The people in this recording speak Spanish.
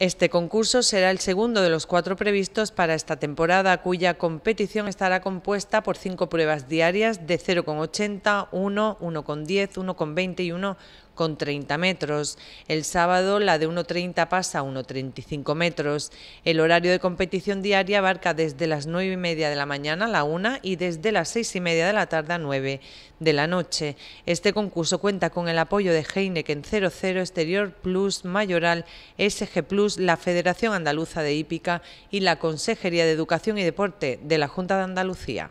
Este concurso será el segundo de los cuatro previstos para esta temporada, cuya competición estará compuesta por cinco pruebas diarias de 0,80, 1, 1,10, 1,20 y 1,20 con 30 metros. El sábado la de 1.30 pasa a 1.35 metros. El horario de competición diaria abarca desde las 9 y media de la mañana a la 1 y desde las 6 y media de la tarde a 9 de la noche. Este concurso cuenta con el apoyo de Heineken 00, Exterior Plus, Mayoral, SG Plus, la Federación Andaluza de Hípica y la Consejería de Educación y Deporte de la Junta de Andalucía.